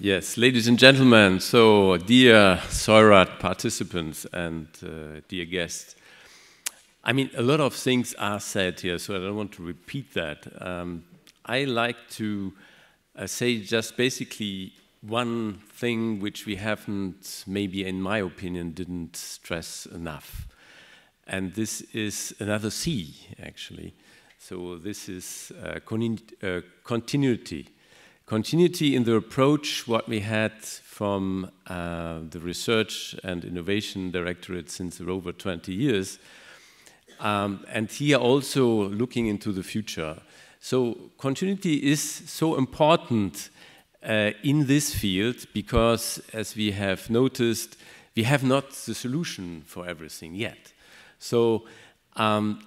Yes, ladies and gentlemen, so dear Soirat participants and uh, dear guests, I mean, a lot of things are said here, so I don't want to repeat that. Um, I like to uh, say just basically one thing which we haven't, maybe in my opinion, didn't stress enough. And this is another C, actually. So this is uh, uh continuity continuity in the approach what we had from uh, the Research and Innovation Directorate since over 20 years, um, and here also looking into the future. So continuity is so important uh, in this field because, as we have noticed, we have not the solution for everything yet. So, um,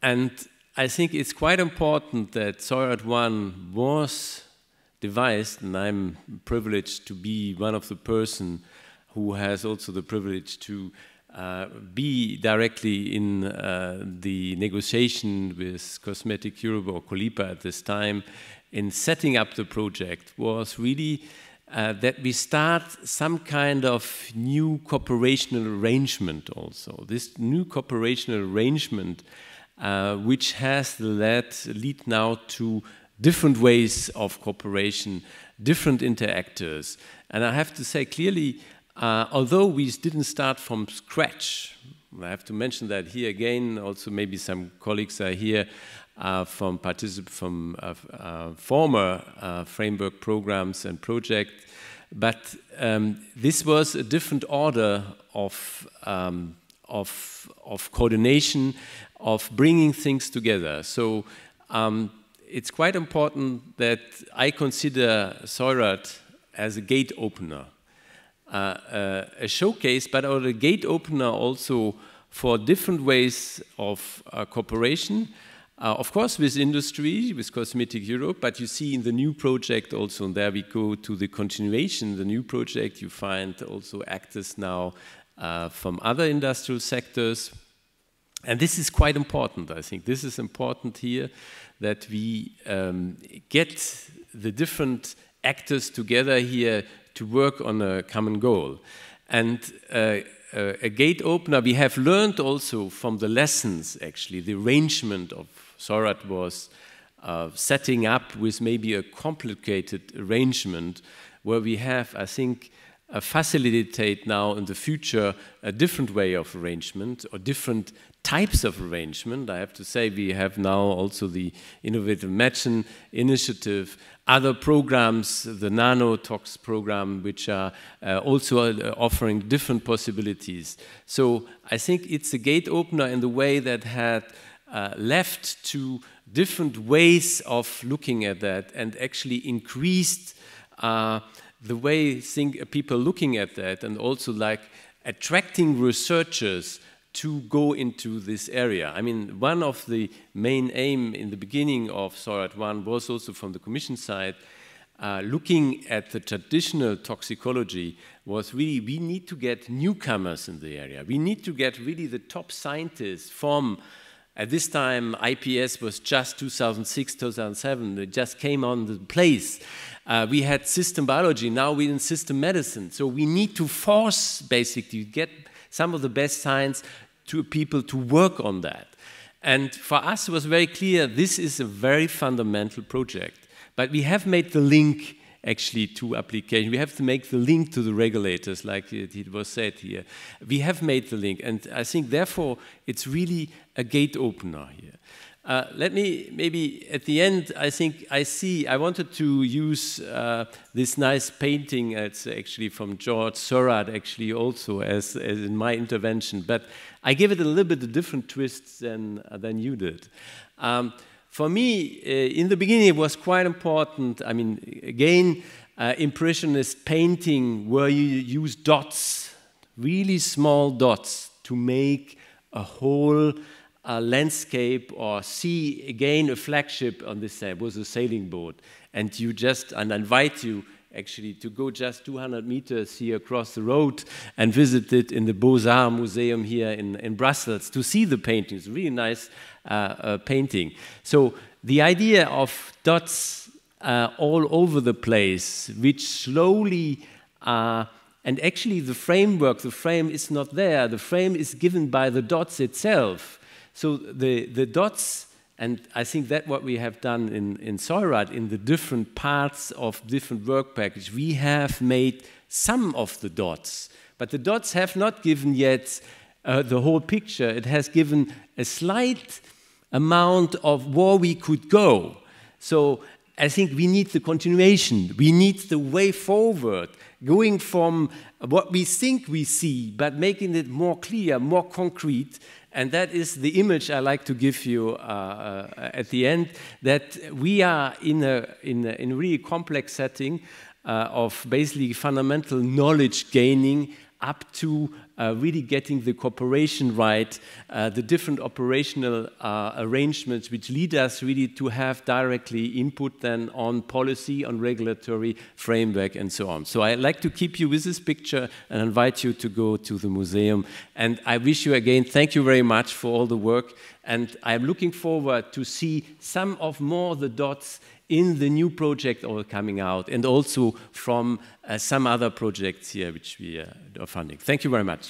and I think it's quite important that SORAD 1 was devised, and I'm privileged to be one of the person who has also the privilege to uh, be directly in uh, the negotiation with Cosmetic Europe or Colipa at this time in setting up the project was really uh, that we start some kind of new cooperational arrangement also. This new cooperational arrangement uh, which has led, lead now to different ways of cooperation, different interactors. And I have to say clearly, uh, although we didn't start from scratch, I have to mention that here again, also maybe some colleagues are here uh, from, particip from uh, uh former uh, framework programs and projects, but um, this was a different order of, um, of, of coordination, of bringing things together. So um, it's quite important that I consider Soirat as a gate opener, uh, uh, a showcase, but a gate opener also for different ways of uh, cooperation. Uh, of course, with industry, with Cosmetic Europe, but you see in the new project also, and there we go to the continuation, the new project, you find also actors now uh, from other industrial sectors, and this is quite important, I think. This is important here that we um, get the different actors together here to work on a common goal. And uh, uh, a gate opener, we have learned also from the lessons, actually, the arrangement of Sorat was uh, setting up with maybe a complicated arrangement where we have, I think, uh, facilitate now in the future a different way of arrangement or different types of arrangement. I have to say we have now also the Innovative Medicine Initiative, other programs, the Nanotox program, which are uh, also uh, offering different possibilities. So I think it's a gate opener in the way that had uh, left to different ways of looking at that and actually increased uh, the way think, uh, people looking at that and also like attracting researchers to go into this area. I mean, one of the main aim in the beginning of SORAT 1 was also from the Commission side, uh, looking at the traditional toxicology was really we need to get newcomers in the area. We need to get really the top scientists from at this time, IPS was just 2006, 2007. It just came on the place. Uh, we had system biology. Now we're in system medicine. So we need to force, basically, get some of the best science to people to work on that. And for us, it was very clear this is a very fundamental project. But we have made the link actually two applications. We have to make the link to the regulators, like it, it was said here. We have made the link, and I think therefore it's really a gate opener here. Uh, let me maybe at the end, I think I see, I wanted to use uh, this nice painting, it's actually from George Surratt, actually also as, as, in my intervention, but I give it a little bit a different twist than, than you did. Um, for me, uh, in the beginning, it was quite important. I mean, again, uh, impressionist painting where you use dots, really small dots, to make a whole uh, landscape or see again a flagship on this side was a sailing boat, and you just and I invite you actually to go just 200 meters here across the road and visit it in the Beaux-Arts Museum here in, in Brussels to see the paintings, really nice uh, uh, painting. So the idea of dots uh, all over the place, which slowly are uh, and actually, the framework, the frame is not there. The frame is given by the dots itself. So the, the dots and I think that what we have done in, in Soyrad, in the different parts of different work package, we have made some of the dots, but the dots have not given yet uh, the whole picture. It has given a slight amount of where we could go. So I think we need the continuation. We need the way forward going from what we think we see, but making it more clear, more concrete. And that is the image I like to give you uh, uh, at the end that we are in a, in a, in a really complex setting uh, of basically fundamental knowledge gaining up to uh, really getting the cooperation right, uh, the different operational uh, arrangements which lead us really to have directly input then on policy, on regulatory framework, and so on. So I like to keep you with this picture and invite you to go to the museum. And I wish you again, thank you very much for all the work. And I'm looking forward to see some of more the dots in the new project or coming out and also from uh, some other projects here which we uh, are funding. Thank you very much.